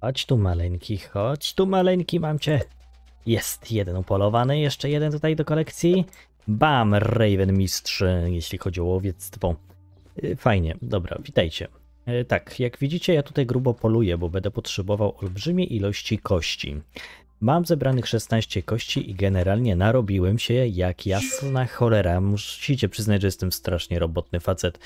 Chodź tu maleńki, chodź tu maleńki, mam cię. Jest jeden upolowany, jeszcze jeden tutaj do kolekcji. Bam, Raven mistrz, jeśli chodzi o łowiectwo. Y, fajnie, dobra, witajcie. Y, tak, jak widzicie, ja tutaj grubo poluję, bo będę potrzebował olbrzymiej ilości kości. Mam zebranych 16 kości i generalnie narobiłem się jak jasna cholera. Musicie przyznać, że jestem strasznie robotny facet.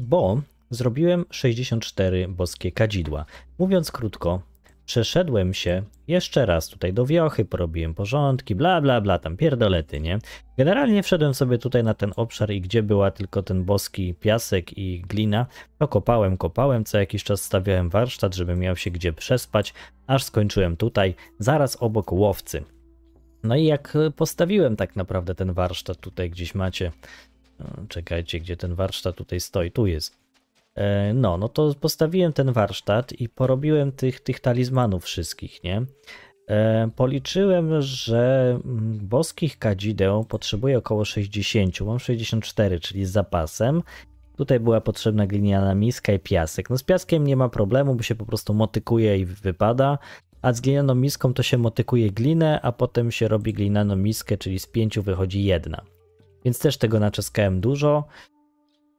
Bo Zrobiłem 64 boskie kadzidła. Mówiąc krótko, przeszedłem się jeszcze raz tutaj do wiochy, porobiłem porządki, bla bla bla, tam pierdolety, nie? Generalnie wszedłem sobie tutaj na ten obszar i gdzie była tylko ten boski piasek i glina, to kopałem, kopałem, co jakiś czas stawiałem warsztat, żeby miał się gdzie przespać, aż skończyłem tutaj, zaraz obok łowcy. No i jak postawiłem tak naprawdę ten warsztat tutaj gdzieś macie, no, czekajcie, gdzie ten warsztat tutaj stoi, tu jest. E, no, no to postawiłem ten warsztat i porobiłem tych, tych talizmanów wszystkich, nie? E, policzyłem, że mm, boskich kadzideł potrzebuję około 60. Mam 64, czyli z zapasem. Tutaj była potrzebna gliniana miska i piasek. No z piaskiem nie ma problemu, bo się po prostu motykuje i wypada. A z glinianą miską to się motykuje glinę, a potem się robi glinianą miskę, czyli z pięciu wychodzi jedna. Więc też tego naczeskałem dużo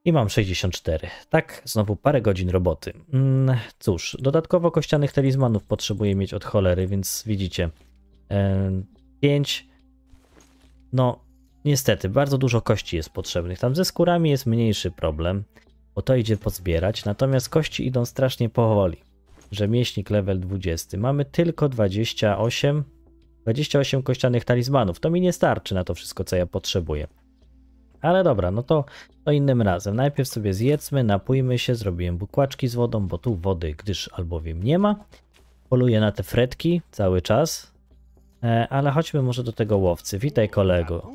i mam 64. Tak, znowu parę godzin roboty. Mm, cóż, dodatkowo kościanych talizmanów potrzebuję mieć od cholery, więc widzicie. 5. E, no, niestety, bardzo dużo kości jest potrzebnych. Tam ze skórami jest mniejszy problem, bo to idzie pozbierać, natomiast kości idą strasznie powoli. Rzemieślnik level 20. Mamy tylko 28, 28 kościanych talizmanów. To mi nie starczy na to wszystko, co ja potrzebuję. Ale dobra, no to, to innym razem. Najpierw sobie zjedzmy, napójmy się, zrobiłem bukłaczki z wodą, bo tu wody gdyż albowiem nie ma. Poluję na te fretki cały czas. E, ale chodźmy może do tego łowcy. Witaj kolego.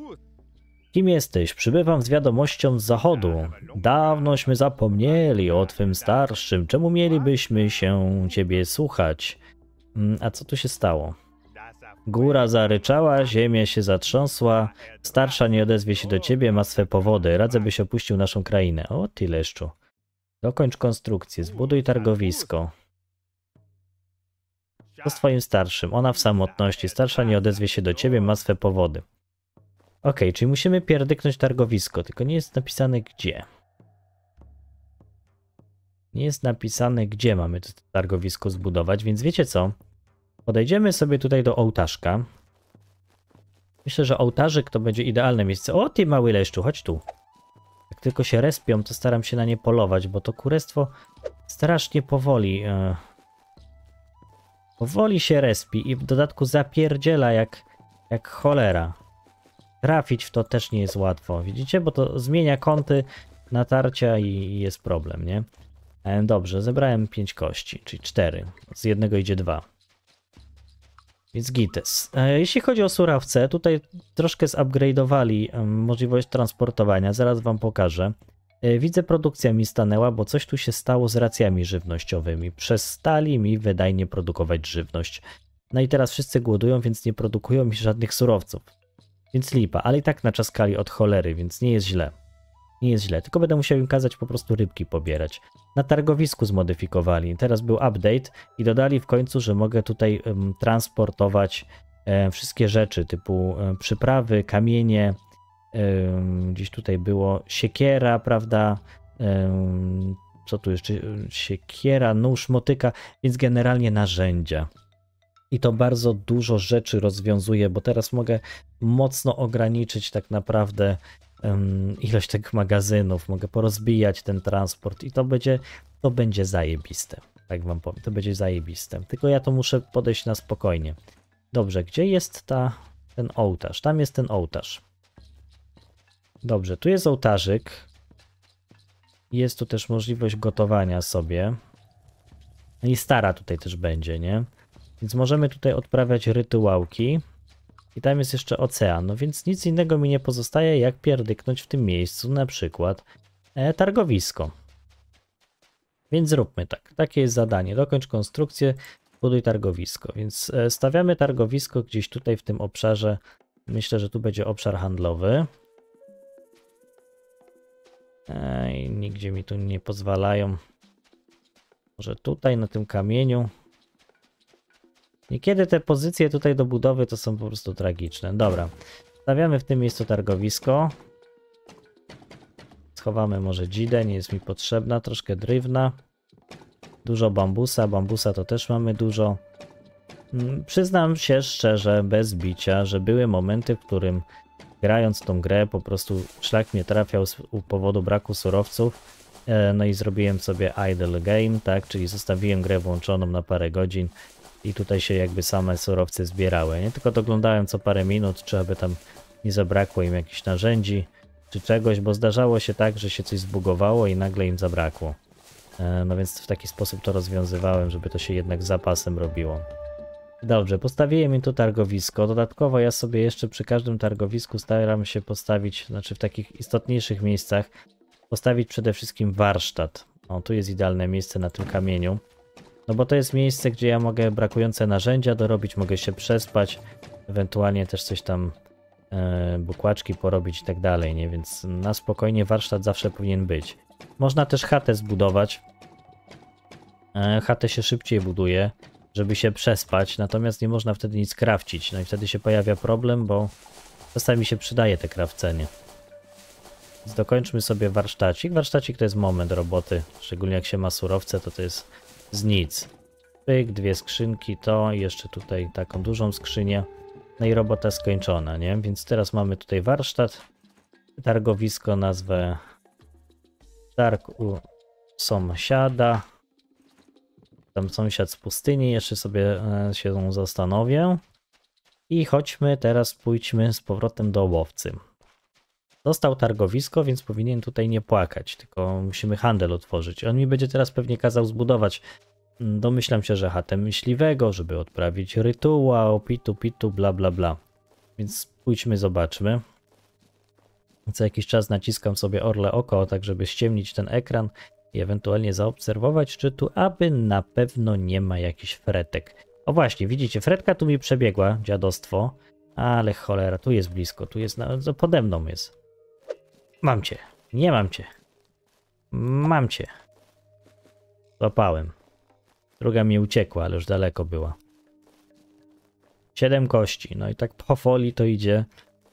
Kim jesteś? Przybywam z wiadomością z zachodu. Dawnośmy zapomnieli o twym starszym. Czemu mielibyśmy się ciebie słuchać? Mm, a co tu się stało? Góra zaryczała, ziemia się zatrząsła. Starsza nie odezwie się do ciebie, ma swe powody. Radzę, byś opuścił naszą krainę. O, tyle leszczu. Dokończ konstrukcję, zbuduj targowisko. Co z twoim starszym? Ona w samotności. Starsza nie odezwie się do ciebie, ma swe powody. Ok, czyli musimy pierdyknąć targowisko, tylko nie jest napisane gdzie. Nie jest napisane gdzie mamy to targowisko zbudować, więc wiecie co? Podejdziemy sobie tutaj do ołtarzka. Myślę, że ołtarzyk to będzie idealne miejsce. O, ty mały leszczu, chodź tu. Jak tylko się respią, to staram się na nie polować, bo to kurestwo strasznie powoli... E, powoli się respi i w dodatku zapierdziela jak, jak cholera. Trafić w to też nie jest łatwo, widzicie? Bo to zmienia kąty natarcia i jest problem, nie? E, dobrze, zebrałem 5 kości, czyli 4. Z jednego idzie 2. Więc gites. E, jeśli chodzi o surowce, tutaj troszkę zupgrade'owali możliwość transportowania. Zaraz wam pokażę. E, widzę, produkcja mi stanęła, bo coś tu się stało z racjami żywnościowymi. Przestali mi wydajnie produkować żywność. No i teraz wszyscy głodują, więc nie produkują mi żadnych surowców. Więc lipa, ale i tak na kali od cholery, więc nie jest źle nie jest źle, tylko będę musiał im kazać po prostu rybki pobierać. Na targowisku zmodyfikowali, teraz był update i dodali w końcu, że mogę tutaj um, transportować um, wszystkie rzeczy typu um, przyprawy, kamienie, gdzieś tutaj było siekiera, prawda, co tu jeszcze, siekiera, nóż, motyka, więc generalnie narzędzia. I to bardzo dużo rzeczy rozwiązuje, bo teraz mogę mocno ograniczyć tak naprawdę ilość tych magazynów, mogę porozbijać ten transport i to będzie, to będzie zajebiste. Tak wam powiem, to będzie zajebiste. Tylko ja to muszę podejść na spokojnie. Dobrze, gdzie jest ta, ten ołtarz? Tam jest ten ołtarz. Dobrze, tu jest ołtarzyk. Jest tu też możliwość gotowania sobie. No I stara tutaj też będzie, nie? Więc możemy tutaj odprawiać rytuałki. I tam jest jeszcze ocean, no więc nic innego mi nie pozostaje jak pierdyknąć w tym miejscu na przykład e, targowisko. Więc zróbmy tak, takie jest zadanie, dokończ konstrukcję, buduj targowisko. Więc e, stawiamy targowisko gdzieś tutaj w tym obszarze, myślę, że tu będzie obszar handlowy. Ej, nigdzie mi tu nie pozwalają. Może tutaj na tym kamieniu Niekiedy te pozycje tutaj do budowy to są po prostu tragiczne. Dobra, stawiamy w tym miejscu targowisko. Schowamy może dzidę, nie jest mi potrzebna, troszkę drewna. Dużo bambusa, bambusa to też mamy dużo. Mm, przyznam się szczerze, bez bicia, że były momenty, w którym grając tą grę po prostu szlak mnie trafiał z powodu braku surowców. E, no i zrobiłem sobie idle game, tak, czyli zostawiłem grę włączoną na parę godzin i tutaj się jakby same surowce zbierały. Nie tylko doglądałem co parę minut, czy aby tam nie zabrakło im jakichś narzędzi czy czegoś, bo zdarzało się tak, że się coś zbugowało i nagle im zabrakło. E, no więc w taki sposób to rozwiązywałem, żeby to się jednak zapasem robiło. Dobrze, postawiłem im tu targowisko. Dodatkowo ja sobie jeszcze przy każdym targowisku staram się postawić, znaczy w takich istotniejszych miejscach, postawić przede wszystkim warsztat. O, tu jest idealne miejsce na tym kamieniu. No bo to jest miejsce, gdzie ja mogę brakujące narzędzia dorobić, mogę się przespać, ewentualnie też coś tam e, bukłaczki porobić i tak dalej, nie? Więc na spokojnie warsztat zawsze powinien być. Można też chatę zbudować. E, chatę się szybciej buduje, żeby się przespać, natomiast nie można wtedy nic krawcić. No i wtedy się pojawia problem, bo czasami się przydaje te krawcenie. Więc dokończmy sobie warsztacik. Warsztacik to jest moment roboty, szczególnie jak się ma surowce, to to jest z nic. Pyk, dwie skrzynki, to jeszcze tutaj taką dużą skrzynię. No i robota skończona, nie? Więc teraz mamy tutaj warsztat, targowisko, nazwę targ u sąsiada. Tam sąsiad z pustyni, jeszcze sobie e, się zastanowię. I chodźmy teraz, pójdźmy z powrotem do łowcy. Dostał targowisko, więc powinien tutaj nie płakać, tylko musimy handel otworzyć. On mi będzie teraz pewnie kazał zbudować, mm, domyślam się, że chatę myśliwego, żeby odprawić rytuał, pitu, pitu, bla, bla, bla. Więc pójdźmy, zobaczmy. Co jakiś czas naciskam sobie orle oko, tak żeby ściemnić ten ekran i ewentualnie zaobserwować czy tu, aby na pewno nie ma jakichś fretek. O właśnie, widzicie, fretka tu mi przebiegła, dziadostwo. Ale cholera, tu jest blisko, tu jest, na, no, pode mną jest. Mam cię. Nie mam cię. Mam cię. Złapałem. Druga mi uciekła, ale już daleko była. Siedem kości. No i tak powoli to idzie.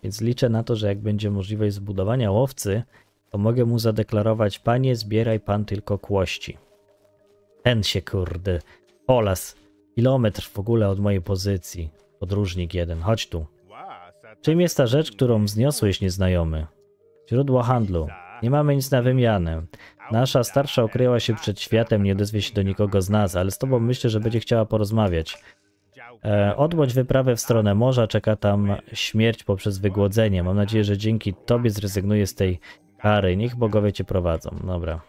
Więc liczę na to, że jak będzie możliwość zbudowania łowcy, to mogę mu zadeklarować, panie, zbieraj pan tylko kłości. Ten się kurde. Polas. Kilometr w ogóle od mojej pozycji. Podróżnik jeden, chodź tu. Czym jest ta rzecz, którą wzniosłeś nieznajomy? Źródło handlu. Nie mamy nic na wymianę. Nasza starsza okryła się przed światem, nie odezwie się do nikogo z nas, ale z tobą myślę, że będzie chciała porozmawiać. E, odbądź wyprawę w stronę morza, czeka tam śmierć poprzez wygłodzenie. Mam nadzieję, że dzięki tobie zrezygnuję z tej kary. Niech bogowie cię prowadzą. Dobra.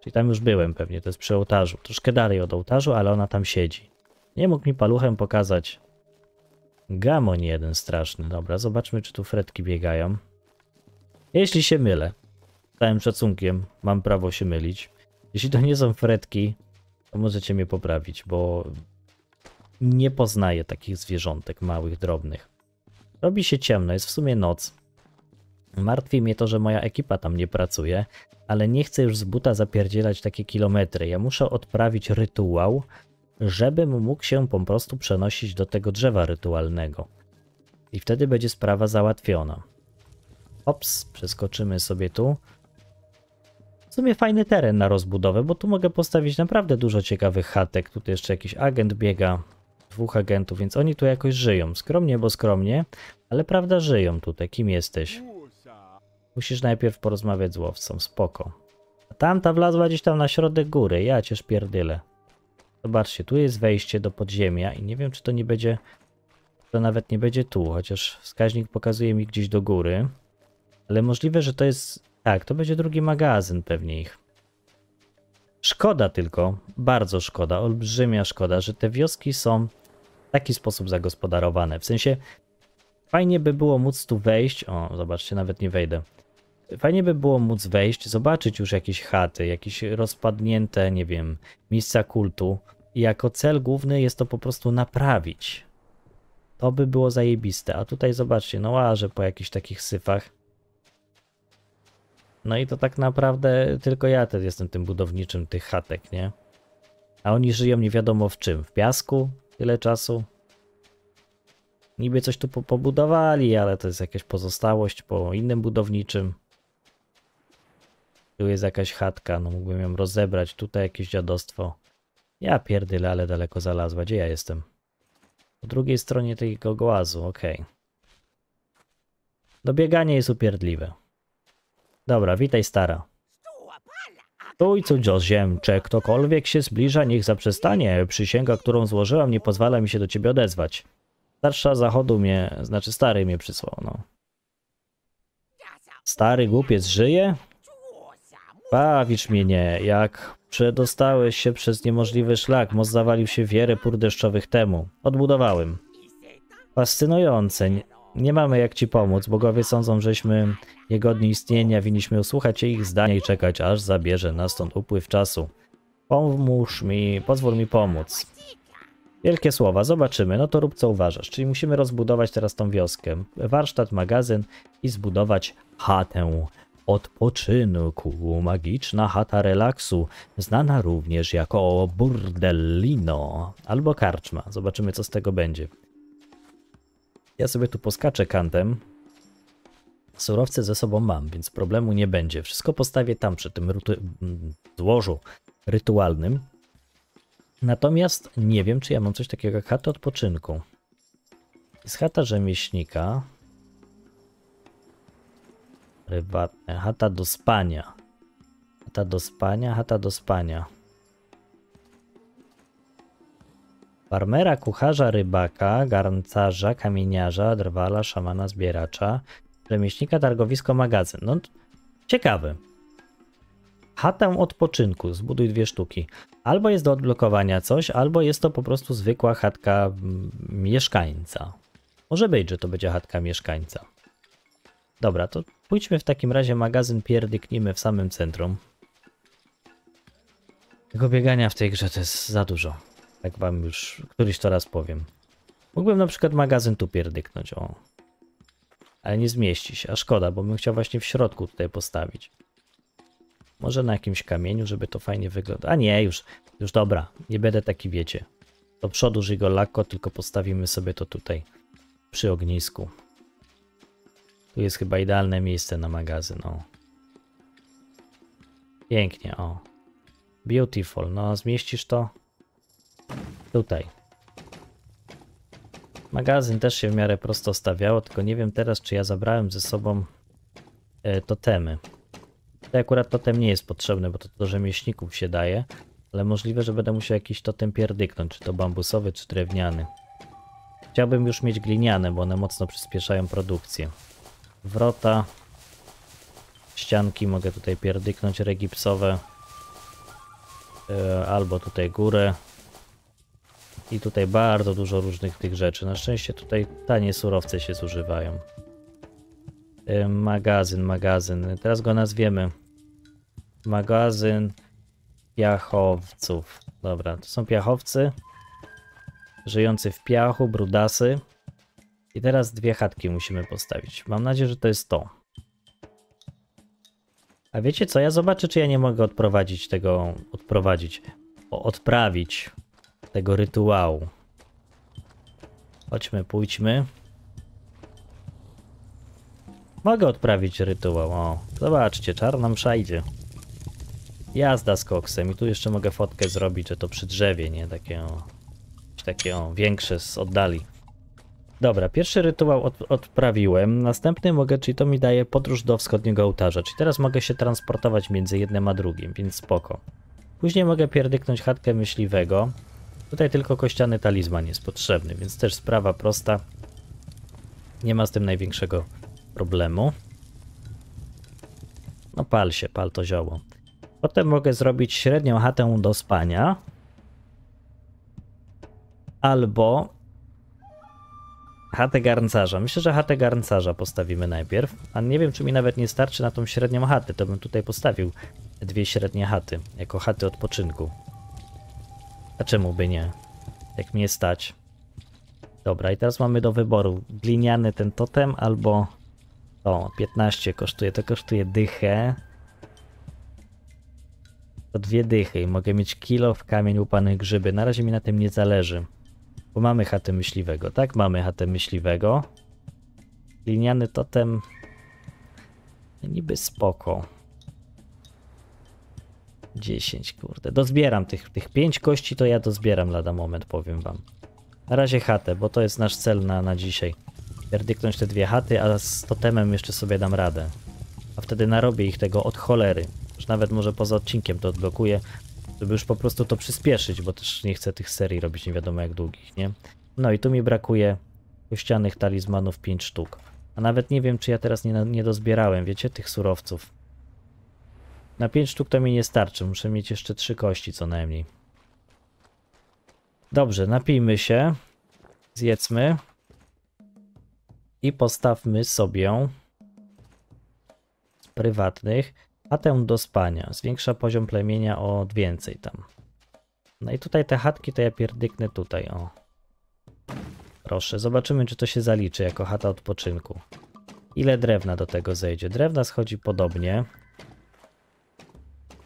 Czyli tam już byłem pewnie, to jest przy ołtarzu. Troszkę dalej od ołtarzu, ale ona tam siedzi. Nie mógł mi paluchem pokazać. Gamon jeden straszny. Dobra, zobaczmy czy tu fretki biegają. Jeśli się mylę, całym szacunkiem, mam prawo się mylić. Jeśli to nie są fretki, to możecie mnie poprawić, bo nie poznaję takich zwierzątek małych, drobnych. Robi się ciemno, jest w sumie noc. Martwi mnie to, że moja ekipa tam nie pracuje, ale nie chcę już z buta zapierdzielać takie kilometry. Ja muszę odprawić rytuał, żebym mógł się po prostu przenosić do tego drzewa rytualnego. I wtedy będzie sprawa załatwiona. Ops, przeskoczymy sobie tu. W sumie fajny teren na rozbudowę, bo tu mogę postawić naprawdę dużo ciekawych chatek. Tutaj jeszcze jakiś agent biega, dwóch agentów, więc oni tu jakoś żyją. Skromnie, bo skromnie, ale prawda żyją tutaj. Kim jesteś? Musisz najpierw porozmawiać z łowcą, spoko. A tamta wlazła gdzieś tam na środek góry, ja cię szpierdylę. Zobaczcie, tu jest wejście do podziemia i nie wiem, czy to nie będzie... To nawet nie będzie tu, chociaż wskaźnik pokazuje mi gdzieś do góry. Ale możliwe, że to jest... Tak, to będzie drugi magazyn pewnie ich. Szkoda tylko, bardzo szkoda, olbrzymia szkoda, że te wioski są w taki sposób zagospodarowane. W sensie fajnie by było móc tu wejść. O, zobaczcie, nawet nie wejdę. Fajnie by było móc wejść, zobaczyć już jakieś chaty, jakieś rozpadnięte, nie wiem, miejsca kultu. I jako cel główny jest to po prostu naprawić. To by było zajebiste. A tutaj zobaczcie, no łażę po jakichś takich syfach. No i to tak naprawdę tylko ja też jestem tym budowniczym tych chatek, nie? A oni żyją nie wiadomo w czym. W piasku? Tyle czasu? Niby coś tu po pobudowali, ale to jest jakaś pozostałość po innym budowniczym. Tu jest jakaś chatka, no mógłbym ją rozebrać. Tutaj jakieś dziadostwo. Ja pierdyle, ale daleko zalazła. Gdzie ja jestem? Po drugiej stronie tego głazu, okej. Okay. Dobieganie jest upierdliwe. Dobra, witaj stara. Stójcu ziemcze? ktokolwiek się zbliża, niech zaprzestanie. Przysięga, którą złożyłam, nie pozwala mi się do ciebie odezwać. Starsza zachodu mnie, znaczy stary mnie przysłał, no. Stary głupiec żyje? Bawisz mnie nie, jak przedostałeś się przez niemożliwy szlak, most zawalił się wiele pór deszczowych temu. Odbudowałem. Fascynujące, nie? nie mamy jak ci pomóc. Bogowie sądzą, żeśmy niegodni istnienia, winniśmy usłuchać ich zdania i czekać, aż zabierze nas stąd upływ czasu. Pomóż mi, pozwól mi pomóc. Wielkie słowa, zobaczymy, no to rób co uważasz. Czyli musimy rozbudować teraz tą wioskę, warsztat, magazyn i zbudować chatę odpoczynku. Magiczna chata relaksu, znana również jako burdellino albo karczma. Zobaczymy co z tego będzie. Ja sobie tu poskaczę kantem. Surowce ze sobą mam, więc problemu nie będzie. Wszystko postawię tam przy tym rytu złożu rytualnym. Natomiast nie wiem, czy ja mam coś takiego jak chatę odpoczynku. Jest chata rzemieślnika. Prywatne. Chata do spania. Chata do spania, chata do spania. Farmera, kucharza, rybaka, garncarza, kamieniarza, drwala, szamana, zbieracza, rzemieślnika, targowisko, magazyn. No, ciekawy. Chatę odpoczynku, zbuduj dwie sztuki. Albo jest do odblokowania coś, albo jest to po prostu zwykła chatka mm, mieszkańca. Może być, że to będzie chatka mieszkańca. Dobra, to pójdźmy w takim razie magazyn pierdyknijmy w samym centrum. Tego biegania w tej grze to jest za dużo. Tak wam już któryś to raz powiem. Mógłbym na przykład magazyn tu pierdyknąć, o. Ale nie zmieści się, a szkoda, bo bym chciał właśnie w środku tutaj postawić. Może na jakimś kamieniu, żeby to fajnie wyglądało. A nie, już, już dobra, nie będę taki, wiecie. Do przodu go lekko, tylko postawimy sobie to tutaj przy ognisku. Tu jest chyba idealne miejsce na magazyn, o. Pięknie, o. Beautiful, no zmieścisz to? Tutaj. Magazyn też się w miarę prosto stawiało, tylko nie wiem teraz, czy ja zabrałem ze sobą e, totemy. To akurat totem nie jest potrzebny, bo to do rzemieślników się daje, ale możliwe, że będę musiał jakiś totem pierdyknąć, czy to bambusowy, czy drewniany. Chciałbym już mieć gliniane, bo one mocno przyspieszają produkcję. Wrota, ścianki mogę tutaj pierdyknąć, regipsowe, e, albo tutaj górę, i tutaj bardzo dużo różnych tych rzeczy. Na szczęście tutaj tanie surowce się zużywają. E, magazyn, magazyn. Teraz go nazwiemy. Magazyn piachowców. Dobra, to są piachowcy żyjący w piachu, brudasy. I teraz dwie chatki musimy postawić. Mam nadzieję, że to jest to. A wiecie co, ja zobaczę, czy ja nie mogę odprowadzić tego, odprowadzić, o, odprawić tego rytuału. Chodźmy, pójdźmy. Mogę odprawić rytuał, o. Zobaczcie, czarna msza idzie. Jazda z koksem. I tu jeszcze mogę fotkę zrobić, że to przy drzewie, nie? Takie, o, takie o, większe z oddali. Dobra, pierwszy rytuał od, odprawiłem. Następny mogę, czyli to mi daje podróż do wschodniego ołtarza. Czyli teraz mogę się transportować między jednym a drugim, więc spoko. Później mogę pierdyknąć chatkę myśliwego. Tutaj tylko kościany talizman jest potrzebny, więc też sprawa prosta. Nie ma z tym największego problemu. No pal się, pal to zioło. Potem mogę zrobić średnią chatę do spania. Albo chatę garncarza. Myślę, że chatę garncarza postawimy najpierw. A nie wiem, czy mi nawet nie starczy na tą średnią chatę. To bym tutaj postawił dwie średnie chaty, jako chaty odpoczynku. A czemu by nie? Jak mnie stać. Dobra, i teraz mamy do wyboru gliniany ten totem albo... O, 15 kosztuje, to kosztuje dychę. To dwie dychy i mogę mieć kilo w kamień upanych grzyby. Na razie mi na tym nie zależy. Bo mamy chatę myśliwego, tak? Mamy chatę myśliwego. Gliniany totem... Niby spoko. 10, kurde. Dozbieram tych, tych 5 kości, to ja dozbieram lada moment, powiem wam. Na razie chatę, bo to jest nasz cel na, na dzisiaj. Pierdyknąć te dwie chaty, a z totemem jeszcze sobie dam radę. A wtedy narobię ich tego od cholery. Już nawet może poza odcinkiem to odblokuję, żeby już po prostu to przyspieszyć, bo też nie chcę tych serii robić nie wiadomo jak długich, nie? No i tu mi brakuje kościanych talizmanów 5 sztuk. A nawet nie wiem, czy ja teraz nie, nie dozbierałem, wiecie, tych surowców. Na 5 sztuk to mi nie starczy, muszę mieć jeszcze 3 kości co najmniej. Dobrze, napijmy się, zjedzmy i postawmy sobie z prywatnych, a tę do spania. Zwiększa poziom plemienia o więcej tam. No i tutaj te chatki to ja pierdyknę tutaj, o. Proszę, zobaczymy czy to się zaliczy jako chata odpoczynku. Ile drewna do tego zejdzie? Drewna schodzi podobnie,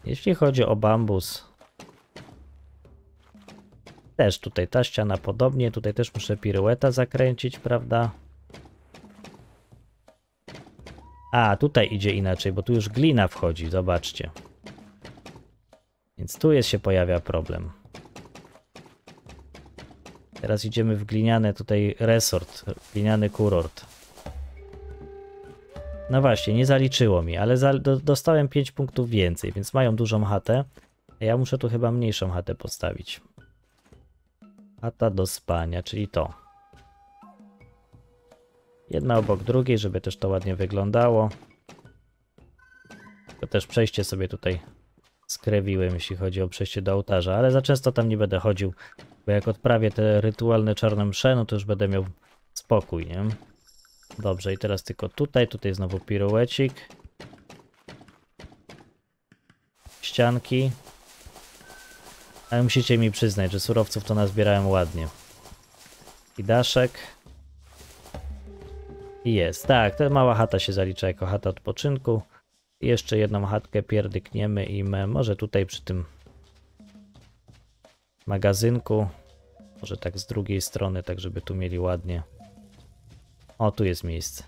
jeśli chodzi o bambus, też tutaj ta ściana podobnie, tutaj też muszę pirueta zakręcić, prawda? A, tutaj idzie inaczej, bo tu już glina wchodzi, zobaczcie. Więc tu jest, się pojawia problem. Teraz idziemy w gliniany tutaj resort, gliniany kurort. No właśnie, nie zaliczyło mi, ale za, do, dostałem 5 punktów więcej, więc mają dużą chatę. Ja muszę tu chyba mniejszą chatę postawić. Chata do spania, czyli to. Jedna obok drugiej, żeby też to ładnie wyglądało. To też przejście sobie tutaj skrewiłem, jeśli chodzi o przejście do ołtarza, ale za często tam nie będę chodził, bo jak odprawię te rytualne czarne msze, no to już będę miał spokój, nie? Dobrze, i teraz tylko tutaj, tutaj znowu piruecik. Ścianki. Ale musicie mi przyznać, że surowców to nazbierałem ładnie. I daszek. I jest, tak, ta mała chata się zalicza jako chata odpoczynku. I jeszcze jedną chatkę pierdykniemy i my, może tutaj przy tym magazynku. Może tak z drugiej strony, tak żeby tu mieli ładnie. O, tu jest miejsce.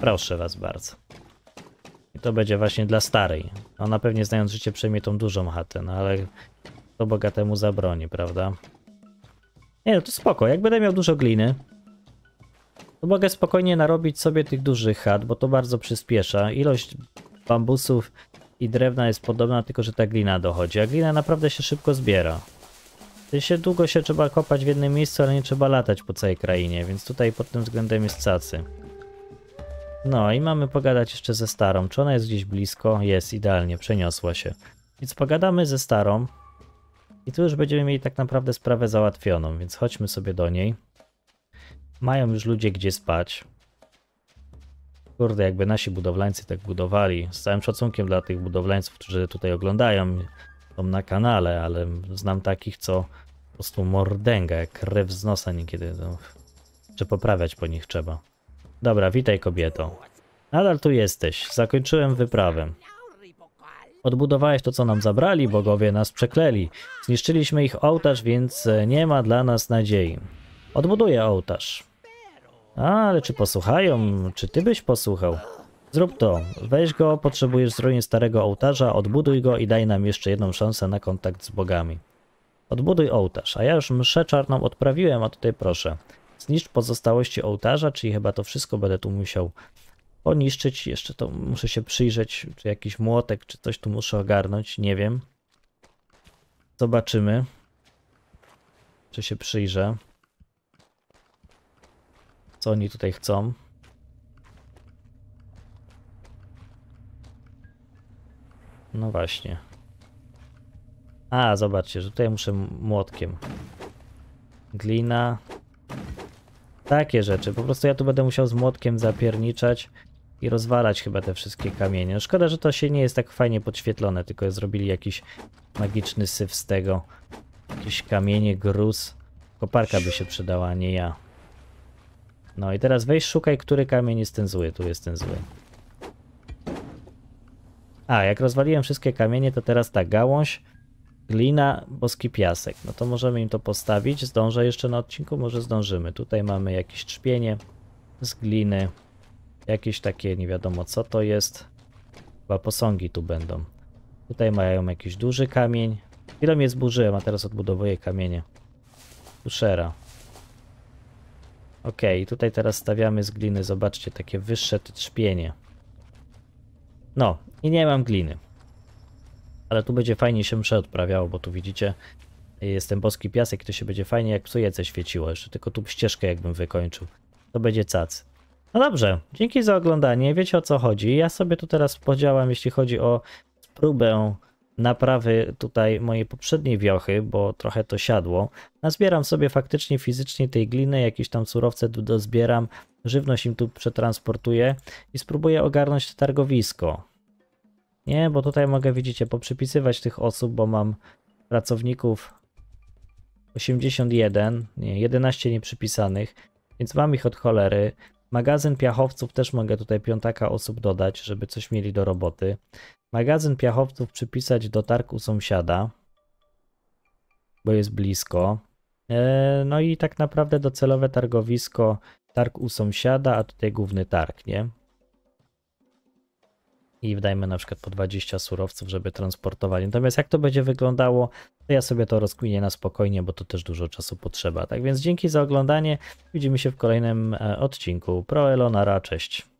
Proszę was bardzo. I to będzie właśnie dla starej. Ona pewnie znając życie przejmie tą dużą chatę, no ale to bogatemu zabroni, prawda? Nie, no to spoko. Jak będę miał dużo gliny, to mogę spokojnie narobić sobie tych dużych chat, bo to bardzo przyspiesza. Ilość bambusów i drewna jest podobna, tylko że ta glina dochodzi, a glina naprawdę się szybko zbiera się długo się trzeba kopać w jednym miejscu, ale nie trzeba latać po całej krainie, więc tutaj pod tym względem jest cacy. No i mamy pogadać jeszcze ze starą. Czy ona jest gdzieś blisko? Jest, idealnie, przeniosła się. Więc pogadamy ze starą. I tu już będziemy mieli tak naprawdę sprawę załatwioną, więc chodźmy sobie do niej. Mają już ludzie gdzie spać. Kurde, jakby nasi budowlańcy tak budowali. Z całym szacunkiem dla tych budowlańców, którzy tutaj oglądają są na kanale, ale znam takich, co po prostu mordęga, jak krew z nosa niekiedy. No, czy poprawiać po nich trzeba. Dobra, witaj kobieto. Nadal tu jesteś. Zakończyłem wyprawę. Odbudowałeś to, co nam zabrali, bogowie nas przekleli. Zniszczyliśmy ich ołtarz, więc e, nie ma dla nas nadziei. Odbuduję ołtarz. A, ale czy posłuchają? Czy ty byś posłuchał? Zrób to. Weź go, potrzebujesz z starego ołtarza, odbuduj go i daj nam jeszcze jedną szansę na kontakt z bogami. Odbuduj ołtarz, a ja już mszę czarną odprawiłem, a tutaj proszę. Zniszcz pozostałości ołtarza, czyli chyba to wszystko będę tu musiał poniszczyć. Jeszcze to muszę się przyjrzeć, czy jakiś młotek, czy coś tu muszę ogarnąć, nie wiem. Zobaczymy, czy się przyjrzę, co oni tutaj chcą. No właśnie. A, zobaczcie, że tutaj muszę młotkiem. Glina. Takie rzeczy. Po prostu ja tu będę musiał z młotkiem zapierniczać i rozwalać chyba te wszystkie kamienie. Szkoda, że to się nie jest tak fajnie podświetlone, tylko zrobili jakiś magiczny syf z tego. Jakieś kamienie, gruz. Koparka by się przydała, a nie ja. No i teraz weź szukaj, który kamień jest ten zły. Tu jest ten zły. A, jak rozwaliłem wszystkie kamienie, to teraz ta gałąź, glina, boski piasek. No to możemy im to postawić. Zdążę jeszcze na odcinku? Może zdążymy. Tutaj mamy jakieś trzpienie z gliny. Jakieś takie, nie wiadomo co to jest. Chyba posągi tu będą. Tutaj mają jakiś duży kamień. Chwilę mnie zburzyłem, a teraz odbudowuję kamienie. Uszera. Ok, tutaj teraz stawiamy z gliny, zobaczcie, takie wyższe trzpienie. No, i nie mam gliny. Ale tu będzie fajnie się msze odprawiało, bo tu widzicie, y, jest ten boski piasek, to się będzie fajnie jak psujece świeciło. Jeszcze tylko tu ścieżkę jakbym wykończył. To będzie cac. No dobrze, dzięki za oglądanie, wiecie o co chodzi. Ja sobie tu teraz podziałam, jeśli chodzi o próbę naprawy tutaj mojej poprzedniej wiochy, bo trochę to siadło. Nazbieram sobie faktycznie fizycznie tej gliny, jakieś tam surowce tu dozbieram. Żywność im tu przetransportuję i spróbuję ogarnąć targowisko. Nie, bo tutaj mogę, widzicie, poprzypisywać tych osób, bo mam pracowników 81, nie, 11 nieprzypisanych, więc mam ich od cholery. Magazyn piachowców też mogę tutaj piątaka osób dodać, żeby coś mieli do roboty. Magazyn piachowców przypisać do targu sąsiada, bo jest blisko. E, no i tak naprawdę docelowe targowisko Targ u sąsiada, a tutaj główny targ, nie? I wdajmy na przykład po 20 surowców, żeby transportowali. Natomiast jak to będzie wyglądało, to ja sobie to rozkminię na spokojnie, bo to też dużo czasu potrzeba. Tak więc dzięki za oglądanie. Widzimy się w kolejnym e, odcinku. Pro Elonara, cześć.